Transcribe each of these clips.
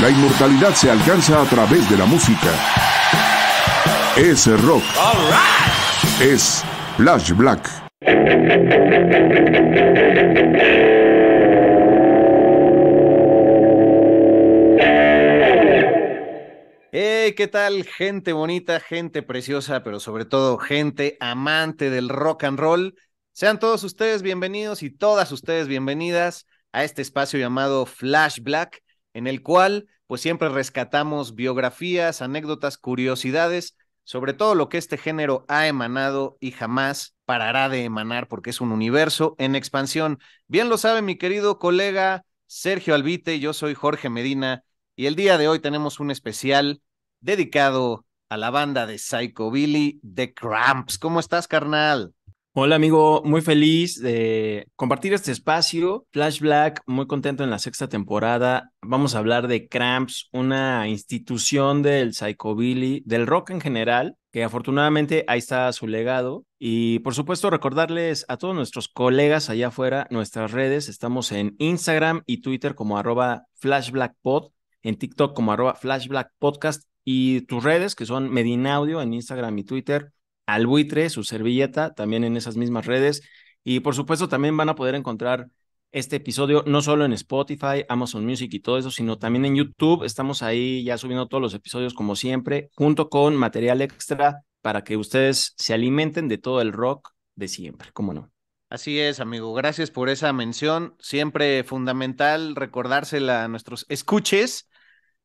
La inmortalidad se alcanza a través de la música. Es rock. Es Flash Black. Hey, ¿qué tal? Gente bonita, gente preciosa, pero sobre todo gente amante del rock and roll. Sean todos ustedes bienvenidos y todas ustedes bienvenidas a este espacio llamado Flash Black en el cual pues siempre rescatamos biografías, anécdotas, curiosidades sobre todo lo que este género ha emanado y jamás parará de emanar porque es un universo en expansión. Bien lo sabe mi querido colega Sergio Albite, yo soy Jorge Medina y el día de hoy tenemos un especial dedicado a la banda de psychobilly The Cramps. ¿Cómo estás, carnal? Hola amigo, muy feliz de compartir este espacio. Flash Black, muy contento en la sexta temporada. Vamos a hablar de Cramps, una institución del psychobilly, del rock en general, que afortunadamente ahí está su legado. Y por supuesto recordarles a todos nuestros colegas allá afuera nuestras redes. Estamos en Instagram y Twitter como arroba flashblackpod, en TikTok como arroba podcast, y tus redes que son Medinaudio en Instagram y Twitter al buitre, su servilleta, también en esas mismas redes. Y por supuesto, también van a poder encontrar este episodio no solo en Spotify, Amazon Music y todo eso, sino también en YouTube. Estamos ahí ya subiendo todos los episodios como siempre, junto con material extra para que ustedes se alimenten de todo el rock de siempre, ¿cómo no? Así es, amigo. Gracias por esa mención. Siempre fundamental recordársela a nuestros escuches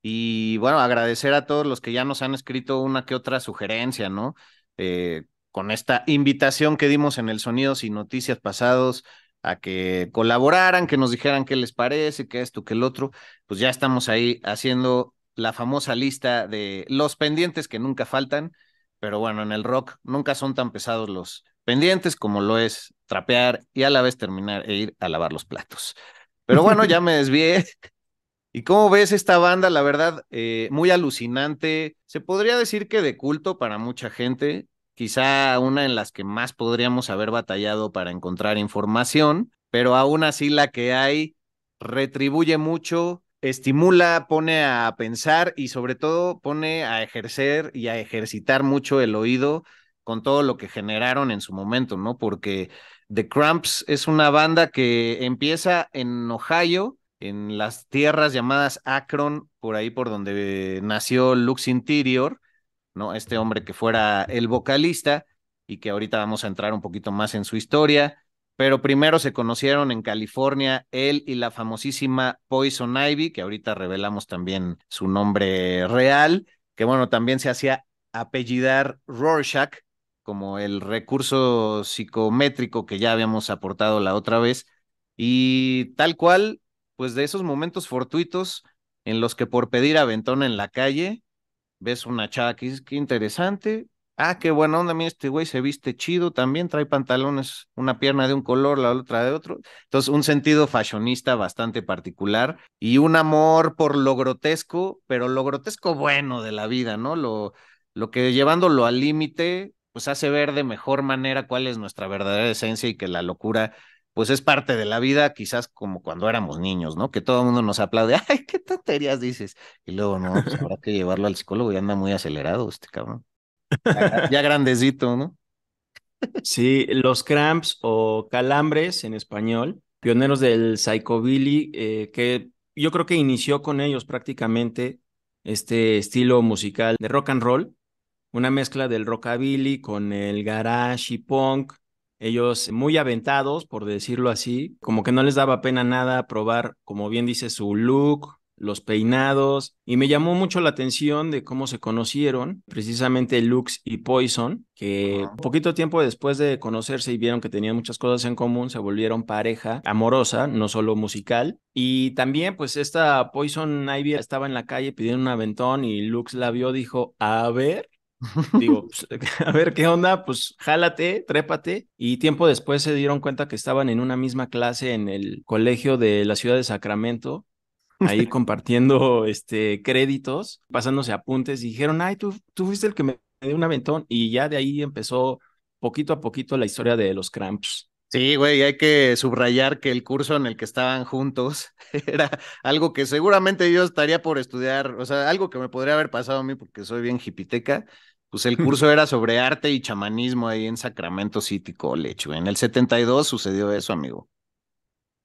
y bueno, agradecer a todos los que ya nos han escrito una que otra sugerencia, ¿no? Eh, con esta invitación que dimos en el Sonidos y Noticias pasados a que colaboraran, que nos dijeran qué les parece, qué esto, qué el otro, pues ya estamos ahí haciendo la famosa lista de los pendientes que nunca faltan, pero bueno, en el rock nunca son tan pesados los pendientes como lo es trapear y a la vez terminar e ir a lavar los platos. Pero bueno, ya me desvié ¿Y cómo ves esta banda? La verdad, eh, muy alucinante. Se podría decir que de culto para mucha gente, quizá una en las que más podríamos haber batallado para encontrar información, pero aún así la que hay retribuye mucho, estimula, pone a pensar y sobre todo pone a ejercer y a ejercitar mucho el oído con todo lo que generaron en su momento, ¿no? Porque The Cramps es una banda que empieza en Ohio, en las tierras llamadas Akron, por ahí por donde nació Lux Interior, ¿no? Este hombre que fuera el vocalista y que ahorita vamos a entrar un poquito más en su historia. Pero primero se conocieron en California él y la famosísima Poison Ivy, que ahorita revelamos también su nombre real, que bueno, también se hacía apellidar Rorschach, como el recurso psicométrico que ya habíamos aportado la otra vez. Y tal cual, pues de esos momentos fortuitos en los que por pedir aventón en la calle, ves una chava que dices, qué interesante, ah, qué buena onda, mira, este güey se viste chido también, trae pantalones, una pierna de un color, la otra de otro. Entonces, un sentido fashionista bastante particular y un amor por lo grotesco, pero lo grotesco bueno de la vida, ¿no? Lo, lo que llevándolo al límite, pues hace ver de mejor manera cuál es nuestra verdadera esencia y que la locura pues es parte de la vida, quizás como cuando éramos niños, ¿no? Que todo el mundo nos aplaude, ay, qué tonterías dices. Y luego, no, pues, habrá que llevarlo al psicólogo y anda muy acelerado este cabrón. Ya, grandecito, ¿no? Sí, los cramps o calambres en español, pioneros del psychobilly, eh, que yo creo que inició con ellos prácticamente este estilo musical de rock and roll, una mezcla del rockabilly con el garage y punk, ellos muy aventados, por decirlo así, como que no les daba pena nada probar, como bien dice, su look, los peinados, y me llamó mucho la atención de cómo se conocieron, precisamente Lux y Poison, que poquito tiempo después de conocerse y vieron que tenían muchas cosas en común, se volvieron pareja amorosa, no solo musical, y también pues esta Poison Ivy estaba en la calle pidiendo un aventón y Lux la vio, dijo, a ver, Digo, pues, a ver qué onda, pues jálate, trépate. Y tiempo después se dieron cuenta que estaban en una misma clase en el colegio de la ciudad de Sacramento, ahí compartiendo este, créditos, pasándose apuntes y dijeron, ay, tú, tú fuiste el que me dio un aventón. Y ya de ahí empezó poquito a poquito la historia de los cramps. Sí, güey, hay que subrayar que el curso en el que estaban juntos era algo que seguramente yo estaría por estudiar, o sea, algo que me podría haber pasado a mí porque soy bien hipiteca pues el curso era sobre arte y chamanismo ahí en Sacramento City College, En el 72 sucedió eso, amigo.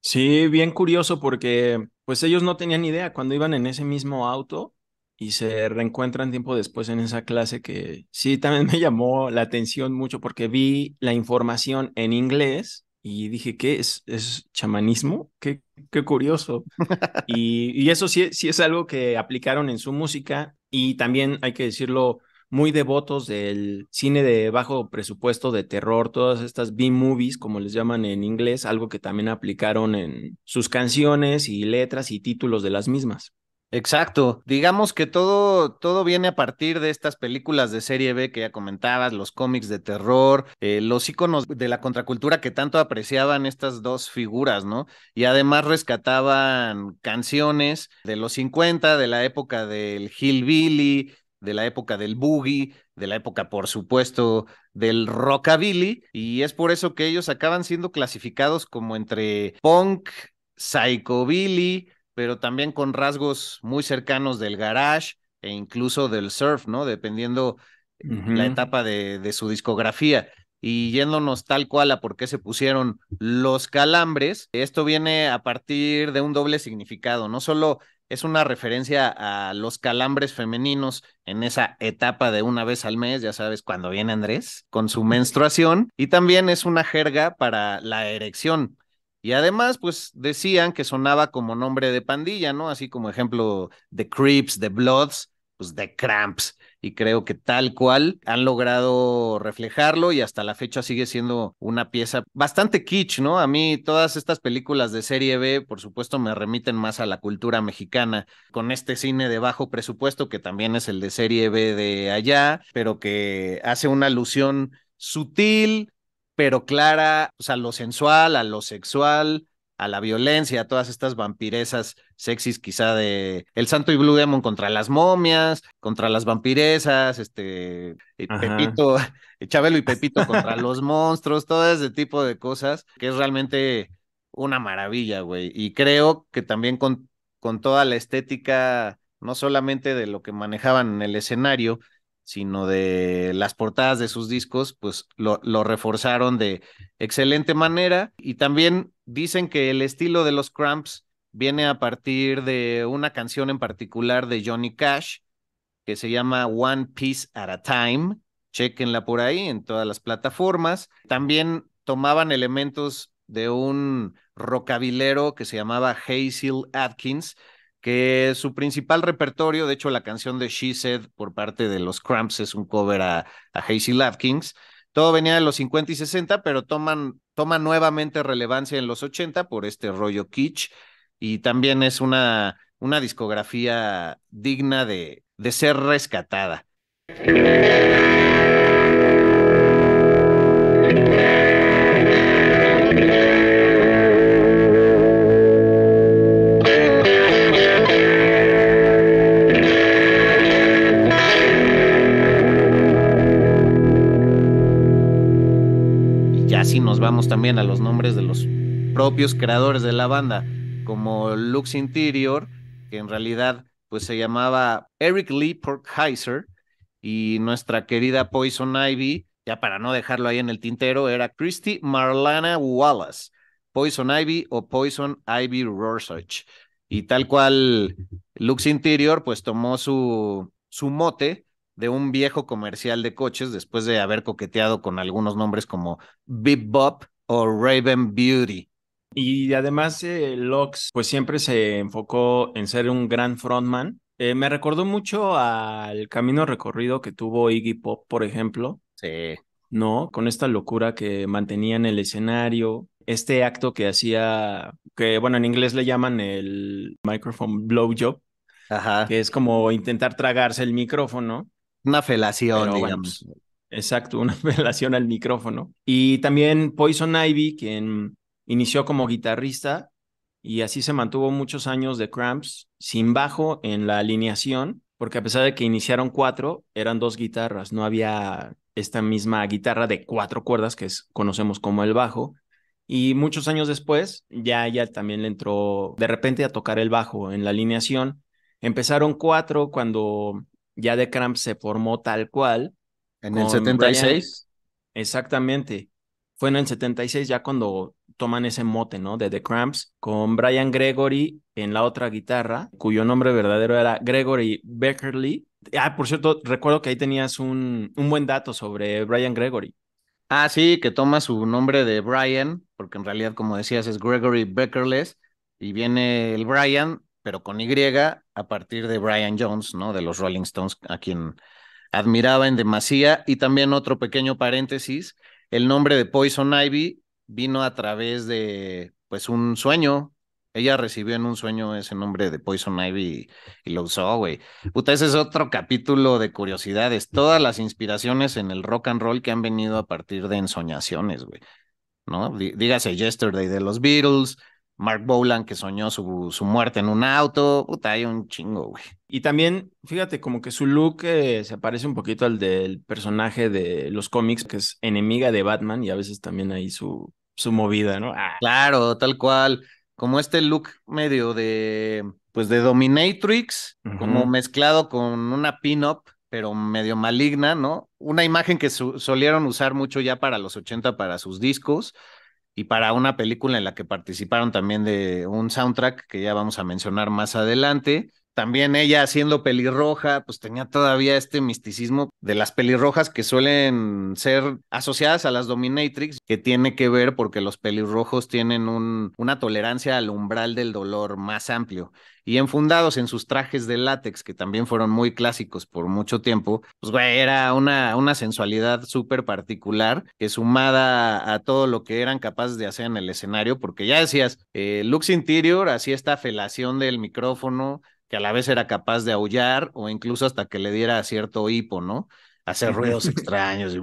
Sí, bien curioso porque pues ellos no tenían idea cuando iban en ese mismo auto y se reencuentran tiempo después en esa clase que sí también me llamó la atención mucho porque vi la información en inglés y dije, ¿qué es? ¿Es chamanismo? Qué, qué curioso. y, eso sí, sí es algo que aplicaron en su música y también hay que decirlo, muy devotos del cine de bajo presupuesto, de terror, todas estas B-movies, como les llaman en inglés, algo que también aplicaron en sus canciones y letras y títulos de las mismas. Exacto. Digamos que todo, todo viene a partir de estas películas de serie B que ya comentabas, los cómics de terror, eh, los íconos de la contracultura que tanto apreciaban estas dos figuras, ¿no? Y además rescataban canciones de los 50, de la época del Hillbilly, de la época del boogie, de la época, por supuesto, del rockabilly, y es por eso que ellos acaban siendo clasificados como entre punk, psychobilly, pero también con rasgos muy cercanos del garage e incluso del surf, ¿no? Dependiendo la etapa de, de su discografía y yéndonos tal cual a por qué se pusieron los calambres, esto viene a partir de un doble significado, no solo es una referencia a los calambres femeninos en esa etapa de una vez al mes, ya sabes, cuando viene Andrés, con su menstruación, y también es una jerga para la erección. Y además, pues decían que sonaba como nombre de pandilla, ¿no? Así como ejemplo, de Creeps, de Bloods, pues de Cramps y creo que tal cual han logrado reflejarlo y hasta la fecha sigue siendo una pieza bastante kitsch, ¿no? A mí todas estas películas de serie B, por supuesto, me remiten más a la cultura mexicana, con este cine de bajo presupuesto que también es el de serie B de allá, pero que hace una alusión sutil, pero clara, o sea, a lo sensual, a lo sexual, a la violencia, a todas estas vampiresas sexys, quizá de El Santo y Blue Demon contra las momias, contra las vampiresas, este, Pepito, Chabelo y Pepito contra los monstruos, todo ese tipo de cosas, que es realmente una maravilla, güey. Y creo que también con, con toda la estética, no solamente de lo que manejaban en el escenario, sino de las portadas de sus discos, pues lo reforzaron de excelente manera. Y también dicen que el estilo de los Cramps viene a partir de una canción en particular de Johnny Cash que se llama One Piece at a Time. Chequenla por ahí en todas las plataformas. También tomaban elementos de un rocabilero que se llamaba Hazel Atkins, que su principal repertorio, de hecho la canción de She Said por parte de los Cramps es un cover a, a Hazel Atkins, todo venía de los 50 y 60, pero toman, toma nuevamente relevancia en los 80 por este rollo kitsch y también es una, una discografía digna de, de ser rescatada. también a los nombres de los propios creadores de la banda, como Lux Interior, que en realidad pues se llamaba Eric Lee Porkheiser, y nuestra querida Poison Ivy, ya para no dejarlo ahí en el tintero, era Christy Marlana Wallace, Poison Ivy o Poison Ivy Rorschach. Y tal cual Lux Interior pues tomó su, su mote de un viejo comercial de coches después de haber coqueteado con algunos nombres como Bebop o Raven Beauty. Y además, eh, pues siempre se enfocó en ser un gran frontman. Eh, me recordó mucho al camino recorrido que tuvo Iggy Pop, por ejemplo. Sí. ¿No? Con esta locura que mantenía en el escenario, este acto que hacía, que bueno, en inglés le llaman el microphone blowjob, Ajá. que es como intentar tragarse el micrófono. Una felación, digamos. exacto, una felación al micrófono. Y también Poison Ivy, quien inició como guitarrista y así se mantuvo muchos años de Cramps sin bajo en la alineación, porque a pesar de que iniciaron cuatro, eran dos guitarras, no había esta misma guitarra de cuatro cuerdas que conocemos como el bajo. Y muchos años después, ya ella también le entró de repente a tocar el bajo en la alineación. Empezaron cuatro cuando ya The Cramps se formó tal cual. En el 76. Exactamente. Fue en el 76 ya cuando toman ese mote, ¿no? De The Cramps, con Brian Gregory en la otra guitarra, cuyo nombre verdadero era Gregory Beckerly. Ah, por cierto, recuerdo que ahí tenías un, un buen dato sobre Brian Gregory. Ah, sí, que toma su nombre de Brian, porque en realidad, como decías, es Gregory Beckerless, y viene el Brian pero con Y, a partir de Brian Jones, ¿no? De los Rolling Stones, a quien admiraba en demasía. Y también otro pequeño paréntesis, el nombre de Poison Ivy vino a través de, pues, un sueño. Ella recibió en un sueño ese nombre de Poison Ivy y, lo usó, güey. Puta, ese es otro capítulo de curiosidades. Todas las inspiraciones en el rock and roll que han venido a partir de ensoñaciones, güey. ¿No? Dígase Yesterday de los Beatles, Mark Bowland que soñó su, su, muerte en un auto. Puta, hay un chingo, güey. Y también, fíjate, como que su look eh, se parece un poquito al del personaje de los cómics, que es enemiga de Batman, y a veces también ahí su, su movida, ¿no? Ah. Claro, tal cual. Como este look medio de, pues de Dominatrix, como mezclado con una pin-up, pero medio maligna, ¿no? Una imagen que solieron usar mucho ya para los 80 para sus discos y para una película en la que participaron también de un soundtrack que ya vamos a mencionar más adelante, también ella haciendo pelirroja, pues tenía todavía este misticismo de las pelirrojas que suelen ser asociadas a las dominatrix, que tiene que ver porque los pelirrojos tienen una tolerancia al umbral del dolor más amplio y enfundados en sus trajes de látex, que también fueron muy clásicos por mucho tiempo, pues güey, era una, sensualidad súper particular, que sumada a todo lo que eran capaces de hacer en el escenario, porque ya decías, eh, Lux Interior hacía esta felación del micrófono, que a la vez era capaz de aullar o incluso hasta que le diera cierto hipo, ¿no? Hacer ruidos extraños y...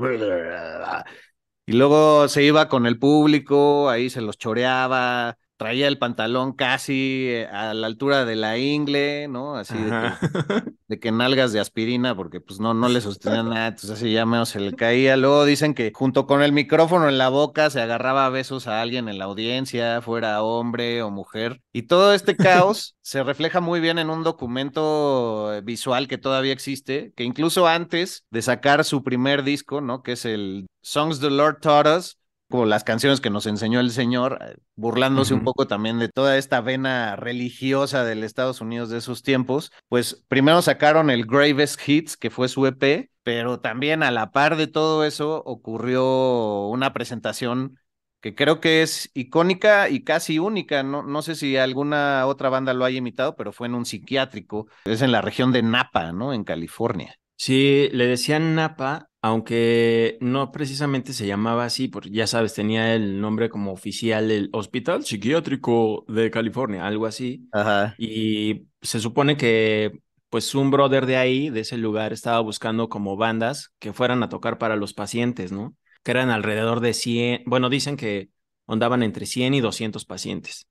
y luego se iba con el público, ahí se los choreaba, traía el pantalón casi eh, a la altura de la ingle, ¿no? Así de que, nalgas de aspirina, porque pues no, no le sostenía nada, entonces así ya menos se le caía. Luego dicen que junto con el micrófono en la boca se agarraba besos a alguien en la audiencia, fuera hombre o mujer. Y todo este caos se refleja muy bien en un documento eh, visual que todavía existe, que incluso antes de sacar su primer disco, ¿no? Que es el Songs the Lord Taught Us, como las canciones que nos enseñó el señor, eh, burlándose un poco también de toda esta vena religiosa del Estados Unidos de esos tiempos, pues primero sacaron el Gravest Hits, que fue su EP, pero también a la par de todo eso ocurrió una presentación que creo que es icónica y casi única. No, no sé si alguna otra banda lo haya imitado, pero fue en un psiquiátrico. Es en la región de Napa, ¿no? En California. Sí, le decían Napa aunque no precisamente se llamaba así, porque ya sabes, tenía el nombre como oficial, el Hospital Psiquiátrico de California, algo así. Ajá. Y se supone que pues un brother de ahí, de ese lugar, estaba buscando como bandas que fueran a tocar para los pacientes, ¿no? Que eran alrededor de 100, bueno, dicen que andaban entre 100 y 200 pacientes.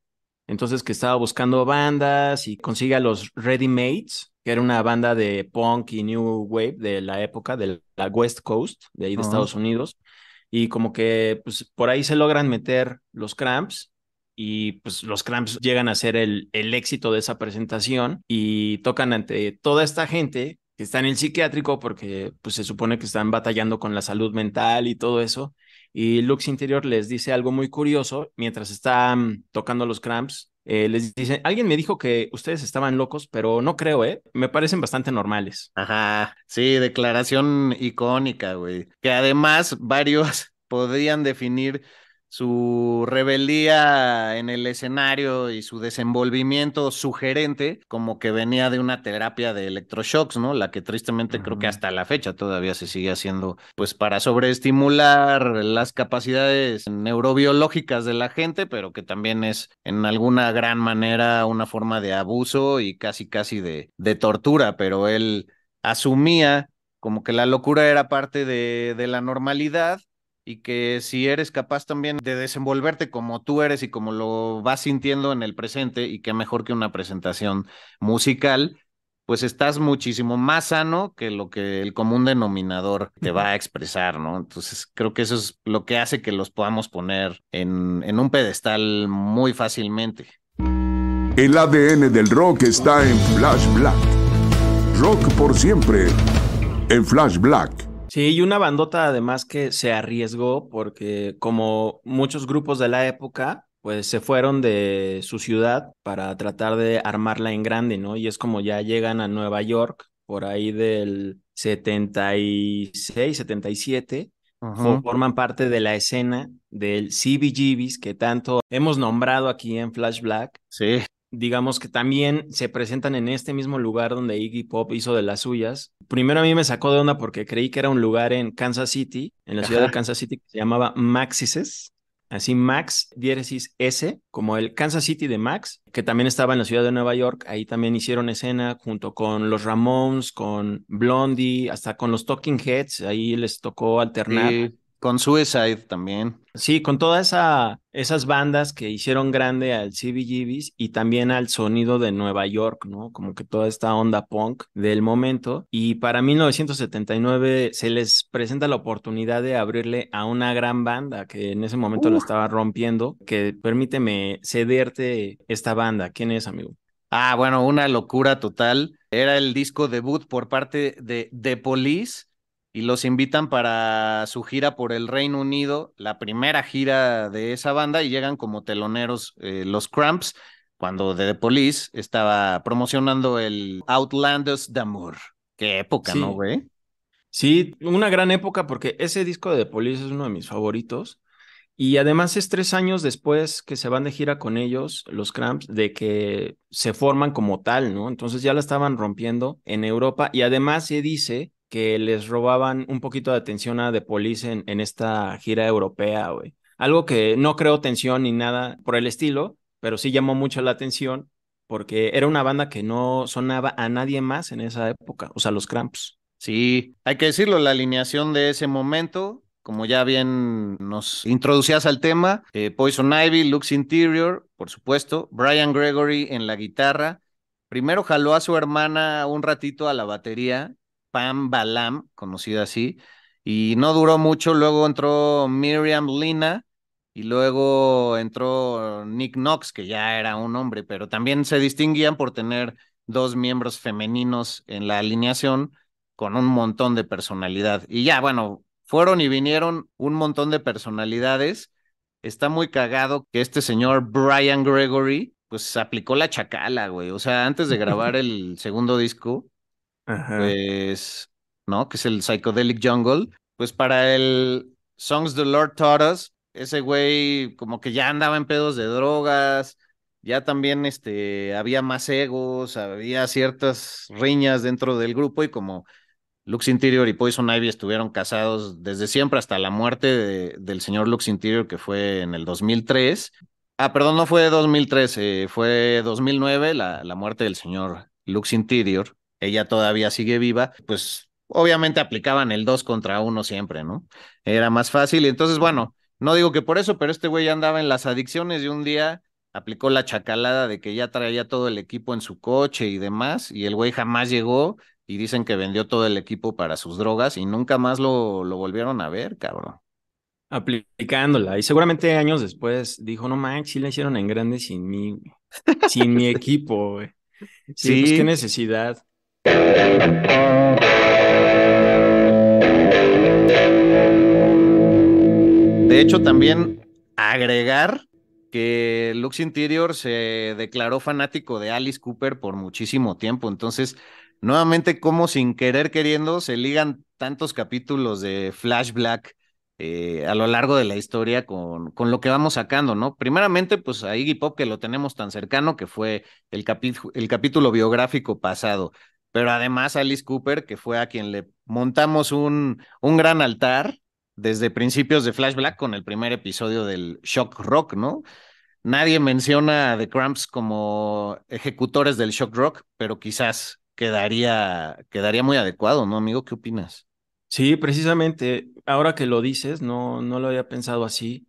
Entonces que estaba buscando bandas y consigue a los Ready Mates, que era una banda de punk y new wave de la época, de la West Coast, de ahí de Estados Unidos. Y como que pues, por ahí se logran meter los cramps y pues los cramps llegan a ser el, el éxito de esa presentación y tocan ante toda esta gente que está en el psiquiátrico porque pues se supone que están batallando con la salud mental y todo eso. Y Lux Interior les dice algo muy curioso mientras están tocando los cramps eh, les dicen, alguien me dijo que ustedes estaban locos, pero no creo, ¿eh? Me parecen bastante normales. Ajá, sí, declaración icónica, güey. Que además varios podrían definir su rebeldía en el escenario y su desenvolvimiento sugerente, como que venía de una terapia de electroshocks, ¿no? La que tristemente creo que hasta la fecha todavía se sigue haciendo, pues para sobreestimular las capacidades neurobiológicas de la gente, pero que también es en alguna gran manera una forma de abuso y casi casi de, tortura, pero él asumía como que la locura era parte de la normalidad y que si eres capaz también de desenvolverte como tú eres y como lo vas sintiendo en el presente, y que mejor que una presentación musical, pues estás muchísimo más sano que lo que el común denominador te va a expresar, ¿no? Entonces creo que eso es lo que hace que los podamos poner en, en un pedestal muy fácilmente. El ADN del rock está en Flash Black. Rock por siempre en Flash Black. Sí, y una bandota además que se arriesgó porque como muchos grupos de la época, pues se fueron de su ciudad para tratar de armarla en grande, ¿no? Y es como ya llegan a Nueva York por ahí del 76, 77, forman parte de la escena del CBGBs que tanto hemos nombrado aquí en Flashback Sí digamos que también se presentan en este mismo lugar donde Iggy Pop hizo de las suyas. Primero a mí me sacó de onda porque creí que era un lugar en Kansas City, en la ciudad de Kansas City, que se llamaba Maxises. Así Max, diéresis S, como el Kansas City de Max, que también estaba en la ciudad de Nueva York. Ahí también hicieron escena junto con los Ramones, con Blondie, hasta con los Talking Heads. Ahí les tocó alternar. Con Suicide también. Sí, con todas esas bandas que hicieron grande al CBGBs y también al sonido de Nueva York, ¿no? Como que toda esta onda punk del momento. Y para 1979 se les presenta la oportunidad de abrirle a una gran banda que en ese momento la estaba rompiendo, que permíteme cederte esta banda. ¿Quién es, amigo? Ah, bueno, una locura total. Era el disco debut por parte de The Police y los invitan para su gira por el Reino Unido, la primera gira de esa banda, y llegan como teloneros eh, los Cramps, cuando The Police estaba promocionando el Outlanders d'Amour. Qué época, ¿no, güey? Sí, una gran época porque ese disco de The Police es uno de mis favoritos. Y además es tres años después que se van de gira con ellos, los Cramps, de que se forman como tal, ¿no? Entonces ya la estaban rompiendo en Europa y además se dice que les robaban un poquito de atención a The Police en, en esta gira europea, güey. Algo que no creó tensión ni nada por el estilo, pero sí llamó mucho la atención porque era una banda que no sonaba a nadie más en esa época, o sea, los Cramps. Sí, hay que decirlo, la alineación de ese momento, como ya bien nos introducías al tema, eh, Poison Ivy, Lux Interior, por supuesto, Brian Gregory en la guitarra. Primero jaló a su hermana un ratito a la batería Pam Balam, conocida así, y no duró mucho. Luego entró Miriam Lina y luego entró Nick Knox, que ya era un hombre, pero también se distinguían por tener dos miembros femeninos en la alineación con un montón de personalidad. Y ya, bueno, fueron y vinieron un montón de personalidades. Está muy cagado que este señor Brian Gregory, pues aplicó la chacala, güey. O sea, antes de grabar el segundo disco, pues, ¿no? Que es el Psychedelic Jungle. Pues para el Songs the Lord Taught Us, ese güey como que ya andaba en pedos de drogas, ya también este, había más egos, había ciertas riñas dentro del grupo y como Lux Interior y Poison Ivy estuvieron casados desde siempre hasta la muerte del señor Lux Interior que fue en el 2003. Ah, perdón, no fue 2003, eh, fue 2009 la, la muerte del señor Lux Interior ella todavía sigue viva, pues obviamente aplicaban el dos contra uno siempre, ¿no? Era más fácil. Y entonces, bueno, no digo que por eso, pero este güey andaba en las adicciones y un día aplicó la chacalada de que ya traía todo el equipo en su coche y demás, y el güey jamás llegó y dicen que vendió todo el equipo para sus drogas y nunca más lo, lo volvieron a ver, cabrón. Aplicándola. Y seguramente años después dijo, no manches, sí la hicieron en grande sin sin mi equipo, güey. Sí, pues, sí. Pues, qué necesidad. De hecho, también agregar que Lux Interior se declaró fanático de Alice Cooper por muchísimo tiempo. Entonces, nuevamente, como sin querer queriendo, se ligan tantos capítulos de Flash Black eh, a lo largo de la historia con, con, lo que vamos sacando, ¿no? Primeramente, pues a Iggy Pop, que lo tenemos tan cercano, que fue el, el capítulo biográfico pasado pero además Alice Cooper, que fue a quien le montamos un, un gran altar desde principios de Flashback con el primer episodio del Shock Rock, ¿no? Nadie menciona a The Cramps como ejecutores del Shock Rock, pero quizás quedaría, quedaría muy adecuado, ¿no, amigo? ¿Qué opinas? Sí, precisamente, ahora que lo dices, no, no lo había pensado así.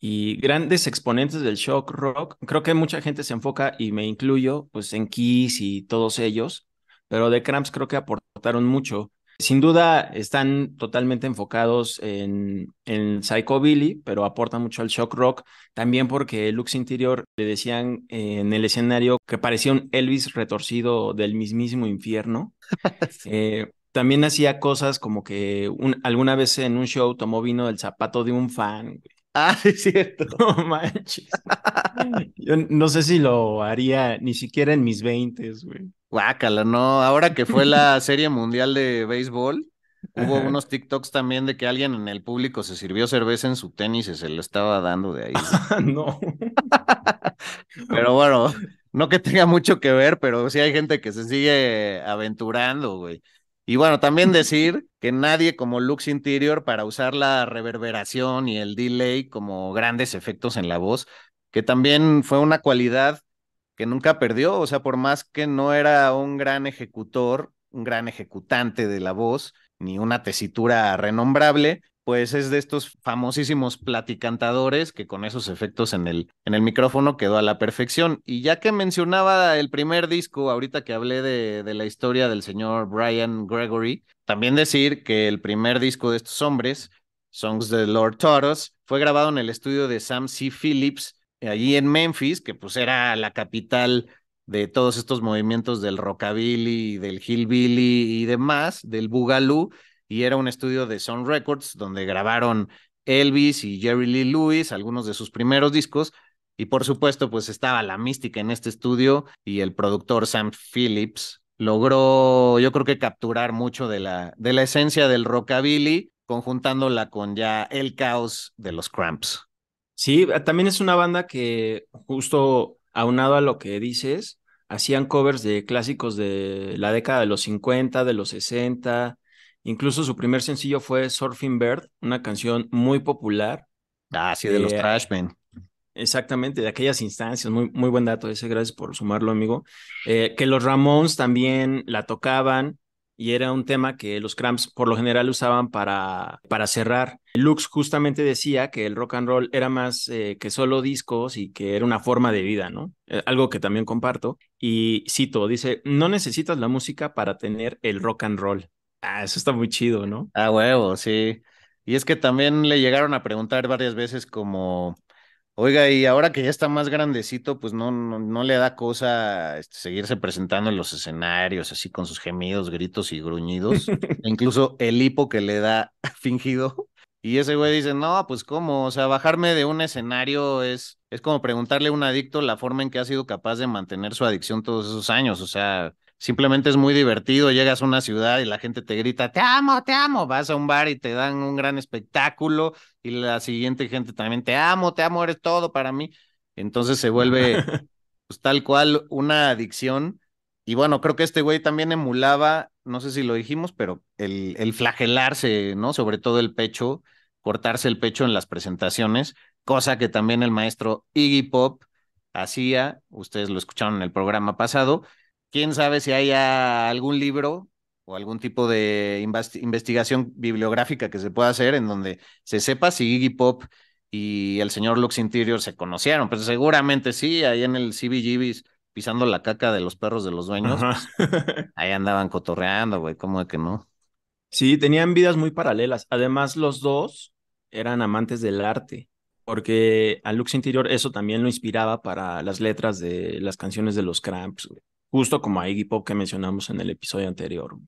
Y grandes exponentes del shock rock, creo que mucha gente se enfoca, y me incluyo, pues en Kiss y todos ellos, pero de Cramps creo que aportaron mucho. Sin duda están totalmente enfocados en, en Billy, pero aporta mucho al shock rock. También porque Lux Interior le decían en el escenario que parecía un Elvis retorcido del mismísimo infierno. Eh, también hacía cosas como que alguna vez en un show tomó vino del zapato de un fan. Ah, es cierto. No Yo no sé si lo haría ni siquiera en mis veintes, güey. Guácala, no. Ahora que fue la Serie Mundial de Béisbol, hubo unos TikToks también de que alguien en el público se sirvió cerveza en su tenis y se lo estaba dando de ahí. Ah, no. pero bueno, no que tenga mucho que ver, pero sí hay gente que se sigue aventurando, güey. Y bueno, también decir que nadie como Lux Interior para usar la reverberación y el delay como grandes efectos en la voz, que también fue una cualidad que nunca perdió, o sea, por más que no era un gran ejecutor, un gran ejecutante de la voz, ni una tesitura renombrable, pues es de estos famosísimos platicantadores que con esos efectos en el, en el micrófono quedó a la perfección. Y ya que mencionaba el primer disco, ahorita que hablé de, la historia del señor Brian Gregory, también decir que el primer disco de estos hombres, Songs de Lord Taurus, fue grabado en el estudio de Sam C. Phillips allí en Memphis, que pues era la capital de todos estos movimientos del rockabilly, del hillbilly y demás, del boogaloo, y era un estudio de Sound Records donde grabaron Elvis y Jerry Lee Lewis, algunos de sus primeros discos, y por supuesto pues estaba la mística en este estudio y el productor Sam Phillips logró yo creo que capturar mucho de la, de la esencia del rockabilly conjuntándola con ya el caos de los Cramps. Sí, eh, también es una banda que justo aunado a lo que dices, hacían covers de clásicos de la década de los 50, de los 60. Incluso su primer sencillo fue Surfing Bird, una canción muy popular. Ah, sí, de, los eh, Trashmen. Exactamente, de aquellas instancias. Muy, muy buen dato ese, gracias por sumarlo, amigo. Eh, que los Ramones también la tocaban y era un tema que los Cramps por lo general usaban para, para cerrar. Lux justamente decía que el rock and roll era más eh, que solo discos y que era una forma de vida, ¿no? Eh, algo que también comparto. Y cito, dice, no necesitas la música para tener el rock and roll. Ah, eso está muy chido, ¿no? Ah, huevo, sí. Y es que también le llegaron a preguntar varias veces como, Oiga, y ahora que ya está más grandecito, pues no, no, le da cosa este, seguirse presentando en los escenarios, así con sus gemidos, gritos y gruñidos. E incluso el hipo que le da fingido. Y ese güey dice, no, pues cómo, o sea, bajarme de un escenario es, es como preguntarle a un adicto la forma en que ha sido capaz de mantener su adicción todos esos años, o sea, simplemente es muy divertido, llegas a una ciudad y la gente te grita, te amo, te amo, vas a un bar y te dan un gran espectáculo y la siguiente gente también, te amo, te amo, eres todo para mí. Entonces se vuelve pues, tal cual una adicción. Y bueno, creo que este güey también emulaba, no sé si lo dijimos, pero el, el flagelarse, ¿no? Sobre todo el pecho, cortarse el pecho en las presentaciones, cosa que también el maestro Iggy Pop hacía, ustedes lo escucharon en el programa pasado, quién sabe si hay algún libro o algún tipo de investigación bibliográfica que se pueda hacer en donde se sepa si Iggy Pop y el señor Lux Interior se conocieron. Pues seguramente sí, ahí en el CBGB pisando la caca de los perros de los dueños. Pues, ahí andaban cotorreando, güey, ¿cómo de que no? Sí, tenían vidas muy paralelas. Además, los dos eran amantes del arte, porque a Lux Interior eso también lo inspiraba para las letras de las canciones de los Cramps, güey. Justo como a Iggy Pop que mencionamos en el episodio anterior.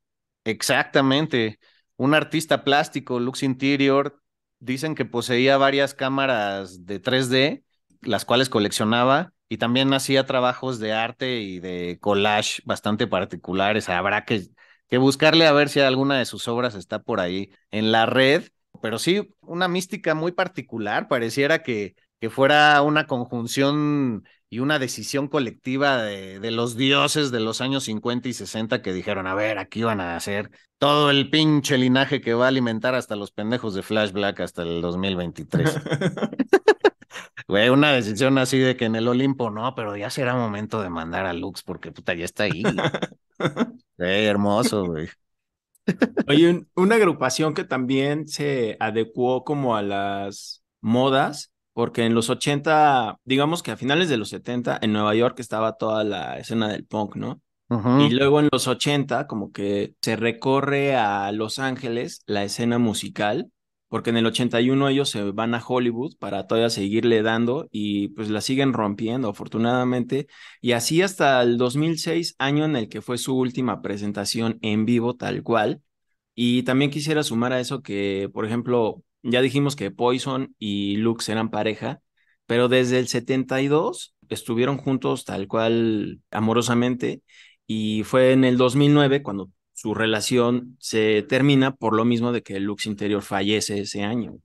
Exactamente. Un artista plástico, Lux Interior, dicen que poseía varias cámaras de 3D, las cuales coleccionaba y también hacía trabajos de arte y de collage bastante particulares. Habrá que, que buscarle a ver si alguna de sus obras está por ahí en la red. Pero sí, una mística muy particular. Pareciera que que fuera una conjunción y una decisión colectiva de, los dioses de los años 50 y 60 que dijeron, a ver, aquí van a hacer todo el pinche linaje que va a alimentar hasta los pendejos de Flash Black hasta el 2023. Güey, una decisión así de que en el Olimpo no, pero ya será momento de mandar a Lux porque puta, ya está ahí. Güey, hermoso, güey. Oye, una agrupación que también se adecuó como a las modas porque en los 80, digamos que a finales de los 70, en Nueva York estaba toda la escena del punk, ¿no? Y luego en los 80, como que se recorre a Los Ángeles la escena musical, porque en el 81 ellos se van a Hollywood para todavía seguirle dando y pues la siguen rompiendo, afortunadamente. Y así hasta el 2006, año en el que fue su última presentación en vivo, tal cual. Y también quisiera sumar a eso que, por ejemplo, ya dijimos que Poison y Lux eran pareja, pero desde el 72 estuvieron juntos tal cual amorosamente y fue en el 2009 cuando su relación se termina por lo mismo de que Lux Interior fallece ese año.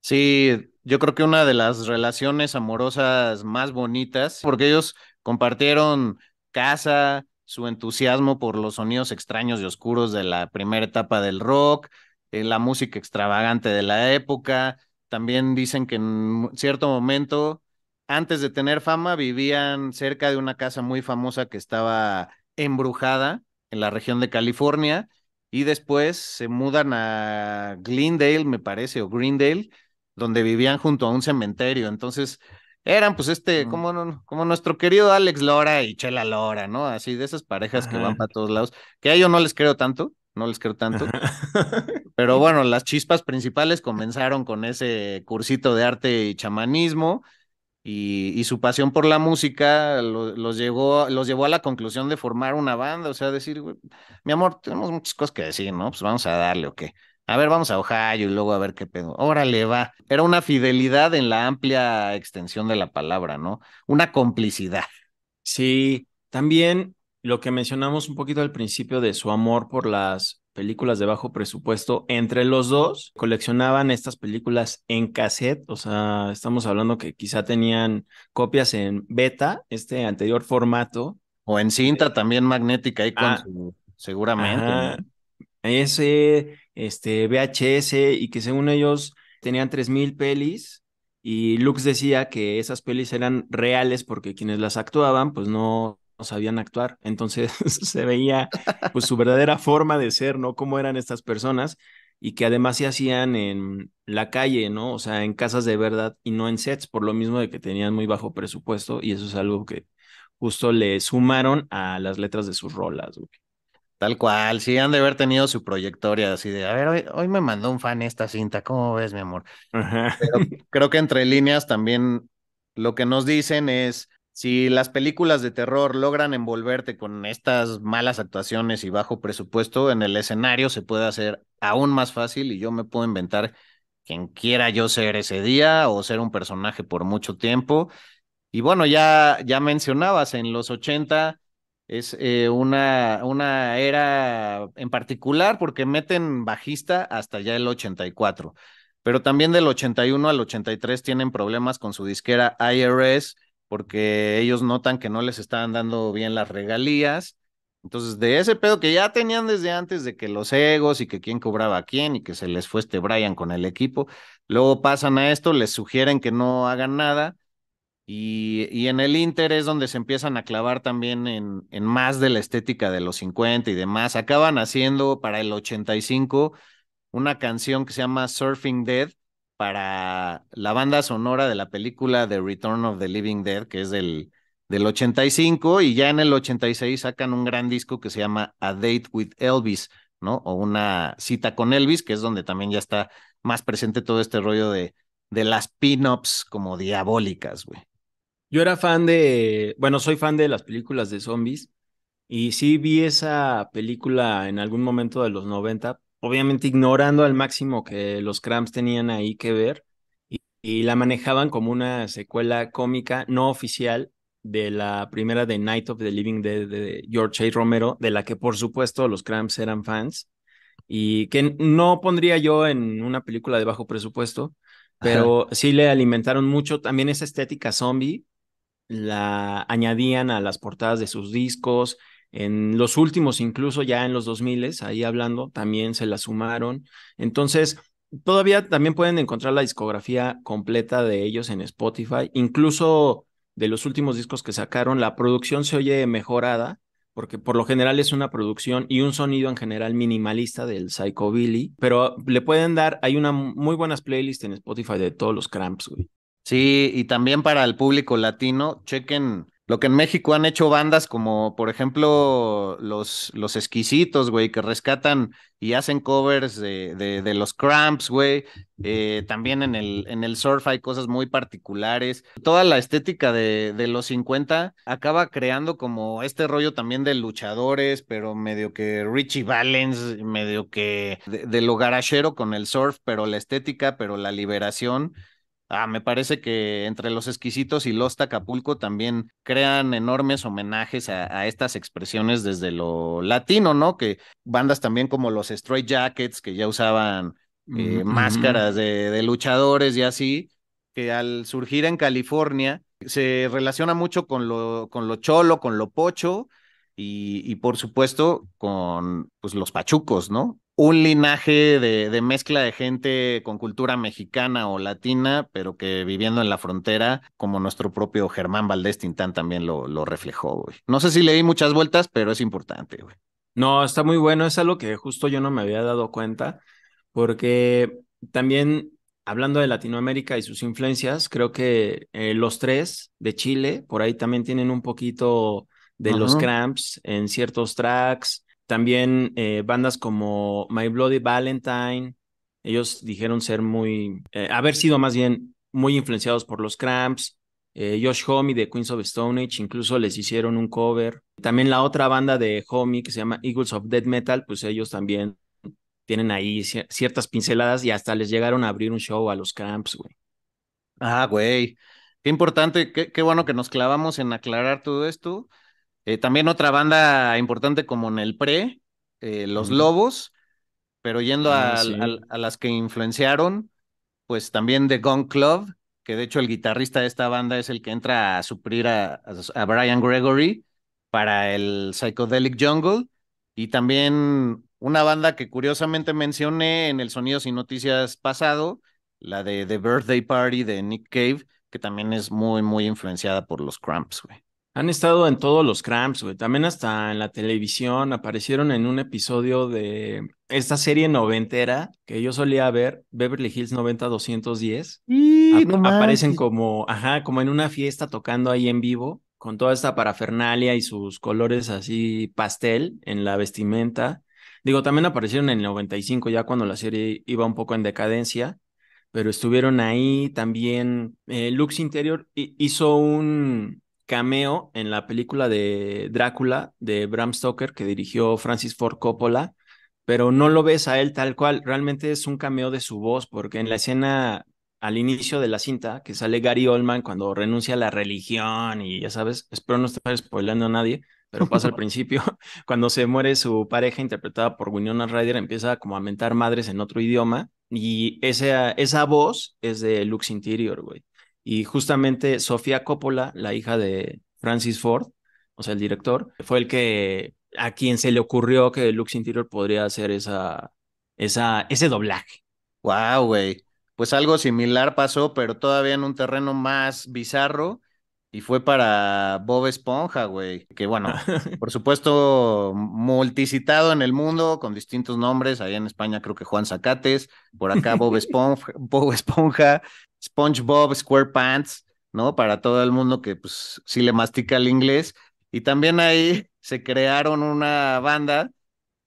Sí, yo creo que una de las relaciones amorosas más bonitas, porque ellos compartieron casa, su entusiasmo por los sonidos extraños y oscuros de la primera etapa del rock, la música extravagante de la época. También dicen que en cierto momento, antes de tener fama, vivían cerca de una casa muy famosa que estaba embrujada en la región de California y después se mudan a Glendale, me parece, o Greendale, donde vivían junto a un cementerio. Entonces, eran pues este, como, como nuestro querido Alex Lora y Chela Lora, ¿no? Así de esas parejas que van para todos lados, que a ellos no les creo tanto, no les creo tanto. Pero bueno, las chispas principales comenzaron con ese cursito de arte y chamanismo y, su pasión por la música los, llevó, los llevó a la conclusión de formar una banda, o sea, decir, mi amor, tenemos muchas cosas que decir, ¿no? Pues vamos a darle o qué. A ver, vamos a Ohio y luego a ver qué pedo. Órale, va. Era una fidelidad en la amplia extensión de la palabra, ¿no? Una complicidad. Sí, también lo que mencionamos un poquito al principio de su amor por las películas de bajo presupuesto, entre los dos coleccionaban estas películas en cassette, o sea, estamos hablando que quizá tenían copias en beta, este anterior formato. O en cinta eh, también magnética, y con ah, su, seguramente. ese, este, VHS, y que según ellos tenían 3.000 pelis, y Lux decía que esas pelis eran reales porque quienes las actuaban, pues no sabían actuar, entonces se veía pues su verdadera forma de ser, ¿no? Cómo eran estas personas y que además se hacían en la calle, ¿no? O sea, en casas de verdad y no en sets, por lo mismo de que tenían muy bajo presupuesto y eso es algo que justo le sumaron a las letras de sus rolas, Tal cual, si han de haber tenido su proyectoria así de, a ver, hoy, me mandó un fan esta cinta, ¿cómo ves, mi amor? creo que entre líneas también lo que nos dicen es, si las películas de terror logran envolverte con estas malas actuaciones y bajo presupuesto, en el escenario se puede hacer aún más fácil y yo me puedo inventar quien quiera yo ser ese día o ser un personaje por mucho tiempo. Y bueno, ya, ya mencionabas, en los 80 es eh, una, una era en particular porque meten bajista hasta ya el 84, pero también del 81 al 83 tienen problemas con su disquera IRS porque ellos notan que no les están dando bien las regalías. Entonces, de ese pedo que ya tenían desde antes de que los egos y que quién cobraba a quién y que se les fue este Brian con el equipo, luego pasan a esto, les sugieren que no hagan nada y, en el Inter es donde se empiezan a clavar también en, en más de la estética de los 50 y demás. Acaban haciendo para el 85 una canción que se llama Surfing Dead, para la banda sonora de la película The Return of the Living Dead, que es del, del 85, y ya en el 86 sacan un gran disco que se llama A Date with Elvis, ¿no? O una cita con Elvis, que es donde también ya está más presente todo este rollo de, de las pin-ups como diabólicas, güey. Yo era fan de, bueno, soy fan de las películas de zombies y sí vi esa película en algún momento de los 90, obviamente ignorando al máximo que los Cramps tenían ahí que ver y, la manejaban como una secuela cómica no oficial de la primera de Night of the Living Dead de George A. Romero, de la que por supuesto los Cramps eran fans y que no pondría yo en una película de bajo presupuesto, pero sí le alimentaron mucho también esa estética zombie, la añadían a las portadas de sus discos, en los últimos, incluso ya en los 2000, ahí hablando, también se la sumaron. Entonces, todavía también pueden encontrar la discografía completa de ellos en Spotify, incluso de los últimos discos que sacaron, la producción se oye mejorada, porque por lo general es una producción y un sonido en general minimalista del Psychobilly. pero le pueden dar, hay una muy buenas playlist en Spotify de todos los Cramps, güey. Sí, y también para el público latino, chequen lo que en México han hecho bandas como, por ejemplo, los, los exquisitos, güey, que rescatan y hacen covers de, los cramps, güey. Eh, también en el, en el surf hay cosas muy particulares. Toda la estética de, de, los 50 acaba creando como este rollo también de luchadores, pero medio que Richie Valens, medio que de, lo garachero con el surf, pero la estética, pero la liberación. Ah, me parece que entre Los Exquisitos y Los Acapulco también crean enormes homenajes a, estas expresiones desde lo latino, ¿no? Que bandas también como los Stray Jackets, que ya usaban eh, máscaras de, luchadores y así, que al surgir en California se relaciona mucho con lo, con lo cholo, con lo pocho y, y por supuesto con pues, los pachucos, ¿no? un linaje de, mezcla de gente con cultura mexicana o latina, pero que viviendo en la frontera, como nuestro propio Germán Valdés Tintán también lo, lo reflejó. No sé si le di muchas vueltas, pero es importante. No, está muy bueno. Es algo que justo yo no me había dado cuenta, porque también hablando de Latinoamérica y sus influencias, creo que eh, los tres de Chile por ahí también tienen un poquito de los cramps en ciertos tracks también eh, bandas como My Bloody Valentine, ellos dijeron ser muy, eh, haber sido más bien muy influenciados por los Cramps, eh, Josh Homie de Queens of Stone Age, incluso les hicieron un cover. También la otra banda de Homie que se llama Eagles of Dead Metal, pues ellos también tienen ahí ciertas pinceladas y hasta les llegaron a abrir un show a los Cramps, güey. Ah, güey. Qué importante, qué, qué bueno que nos clavamos en aclarar todo esto. Eh, también otra banda importante como en el pre, eh, Los Lobos, pero yendo ah, a, las que influenciaron, pues también The Gun Club, que de hecho el guitarrista de esta banda es el que entra a suplir a, a Brian Gregory para el Psychedelic Jungle, y también una banda que curiosamente mencioné en el Sonidos y Noticias pasado, la de The Birthday Party de Nick Cave, que también es muy, muy influenciada por los Cramps, güey. Han estado en todos los cramps, güey. También hasta en la televisión aparecieron en un episodio de esta serie noventera que yo solía ver, Beverly Hills 90210. Y aparecen como, ajá, como en una fiesta tocando ahí en vivo, con toda esta parafernalia y sus colores así pastel en la vestimenta. Digo, también aparecieron en el 95 ya cuando la serie iba un poco en decadencia pero estuvieron ahí también. Eh, Lux Interior hizo un, cameo en la película de Drácula de Bram Stoker que dirigió Francis Ford Coppola, pero no lo ves a él tal cual, realmente es un cameo de su voz, porque en la escena al inicio de la cinta, que sale Gary Oldman cuando renuncia a la religión y ya sabes, espero no estar spoilando a nadie, pero pasa al principio, cuando se muere su pareja interpretada por Winona Ryder, empieza como a mentar madres en otro idioma y esa, esa voz es de Lux Interior, güey. Y justamente Sofía Coppola, la hija de Francis Ford, o sea, el director, fue el que a quien se le ocurrió que Lux Interior podría hacer esa, esa, ese doblaje. Wow, güey. Pues algo similar pasó, pero todavía en un terreno más bizarro. Y fue para Bob Esponja, güey. Que bueno, por supuesto, multicitado en el mundo, con distintos nombres. Allá en España creo que Juan Zacates, por acá Bob Esponja, Bob Esponja SpongeBob SquarePants, ¿no? Para todo el mundo que pues sí le mastica el inglés. Y también ahí se crearon una banda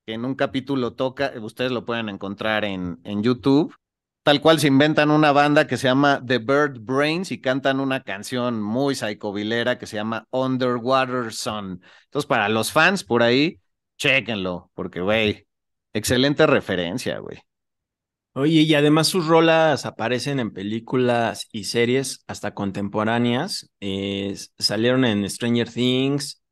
que en un capítulo toca, ustedes lo pueden encontrar en, en YouTube, tal cual se inventan una banda que se llama The Bird Brains y cantan una canción muy psicovilera que se llama Underwater Sun. Entonces, para los fans por ahí, chéquenlo, porque, güey, excelente referencia, güey. Oye, y además sus rolas aparecen en películas y series hasta contemporáneas. Eh, salieron en Stranger Things,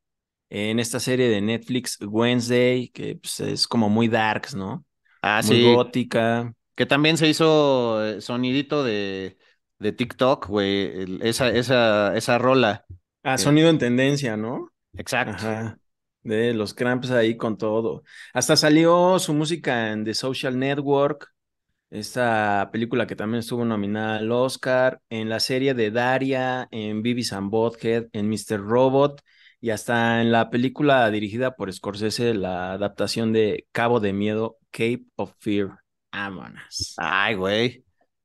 en esta serie de Netflix Wednesday, que pues, es como muy darks, ¿no? Ah, muy gótica. Que también se hizo eh, sonidito de, de TikTok, güey. Esa, esa, esa rola. Ah, sonido en tendencia, ¿no? Exacto. De los cramps ahí con todo. Hasta salió su música en The Social Network. Esta película que también estuvo nominada al Oscar, en la serie de Daria, en Vivi and Head en Mr. Robot y hasta en la película dirigida por Scorsese, la adaptación de Cabo de Miedo, Cape of Fear. Vámonos. Ay, güey.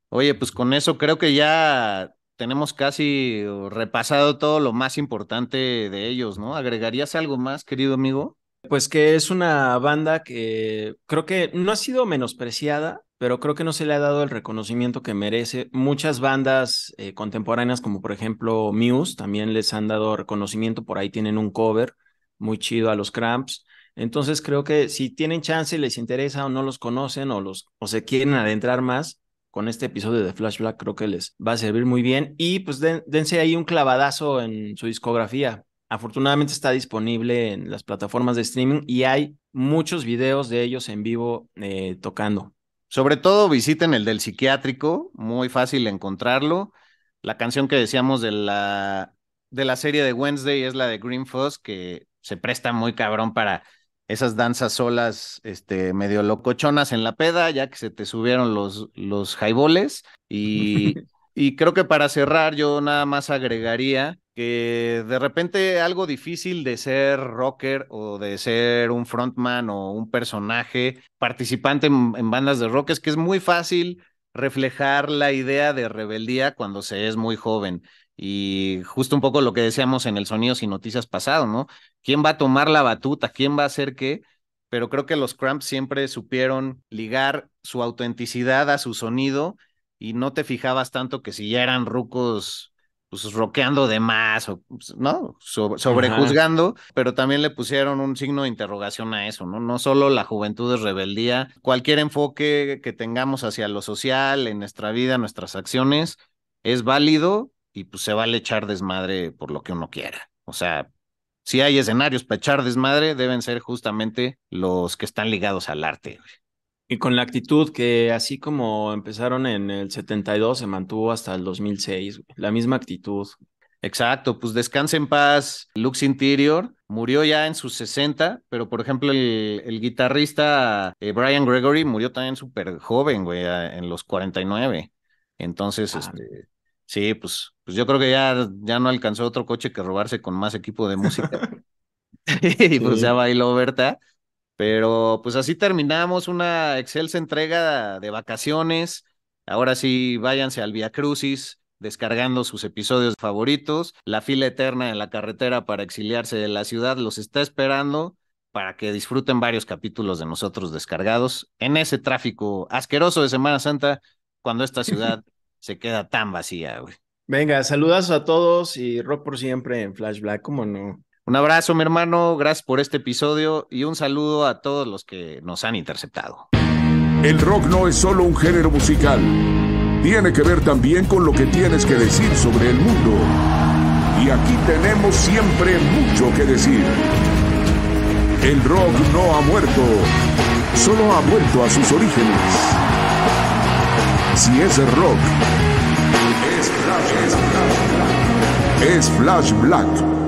Oye, pues con eso creo que ya tenemos casi repasado todo lo más importante de ellos, ¿no? ¿Agregarías algo más, querido amigo? Pues que es una banda que creo que no ha sido menospreciada, pero creo que no se le ha dado el reconocimiento que merece. Muchas bandas eh, contemporáneas, como por ejemplo Muse, también les han dado reconocimiento. Por ahí tienen un cover muy chido a los Cramps. Entonces creo que si tienen chance, y les interesa o no los conocen o, los, o se quieren adentrar más, con este episodio de Flashback, creo que les va a servir muy bien. Y pues dense ahí un clavadazo en su discografía. Afortunadamente está disponible en las plataformas de streaming y hay muchos videos de ellos en vivo eh, tocando. Sobre todo visiten el del psiquiátrico, muy fácil encontrarlo. La canción que decíamos de la, de la serie de Wednesday es la de Green Fuzz, que se presta muy cabrón para esas danzas solas, este, medio locochonas en la peda, ya que se te subieron los, los highballs. Y, y creo que para cerrar, yo nada más agregaría que de repente algo difícil de ser rocker o de ser un frontman o un personaje participante en, bandas de rock es que es muy fácil reflejar la idea de rebeldía cuando se es muy joven. Y justo un poco lo que decíamos en el Sonido sin Noticias pasado, ¿no? ¿Quién va a tomar la batuta? ¿Quién va a hacer qué? Pero creo que los Cramps siempre supieron ligar su autenticidad a su sonido y no te fijabas tanto que si ya eran rucos pues roqueando de más, o, pues, ¿no? sobrejuzgando, pero también le pusieron un signo de interrogación a eso, ¿no? No solo la juventud es rebeldía, cualquier enfoque que tengamos hacia lo social, en nuestra vida, nuestras acciones, es válido y pues se vale echar desmadre por lo que uno quiera. O sea, si hay escenarios para echar desmadre, deben ser justamente los que están ligados al arte. Güey. Y con la actitud que así como empezaron en el 72, se mantuvo hasta el 2006, la misma actitud. Exacto, pues descanse en paz, Lux Interior. Murió ya en sus 60, pero por ejemplo el, guitarrista eh, Brian Gregory murió también súper joven, güey, en los 49. Entonces, ah, este, sí, pues, pues yo creo que ya, ya no alcanzó otro coche que robarse con más equipo de música. y pues ya bailó Berta pero pues así terminamos una excelsa entrega de vacaciones. Ahora sí, váyanse al Via Crucis descargando sus episodios favoritos. La fila eterna en la carretera para exiliarse de la ciudad los está esperando para que disfruten varios capítulos de nosotros descargados en ese tráfico asqueroso de Semana Santa cuando esta ciudad se queda tan vacía, güey. Venga, saludazos a todos y rock por siempre en Flashback, ¿cómo no? Un abrazo, mi hermano, gracias por este episodio y un saludo a todos los que nos han interceptado. El rock no es solo un género musical, tiene que ver también con lo que tienes que decir sobre el mundo. Y aquí tenemos siempre mucho que decir. El rock no ha muerto, solo ha vuelto a sus orígenes. Si es rock, es Flash, Es Flash Black.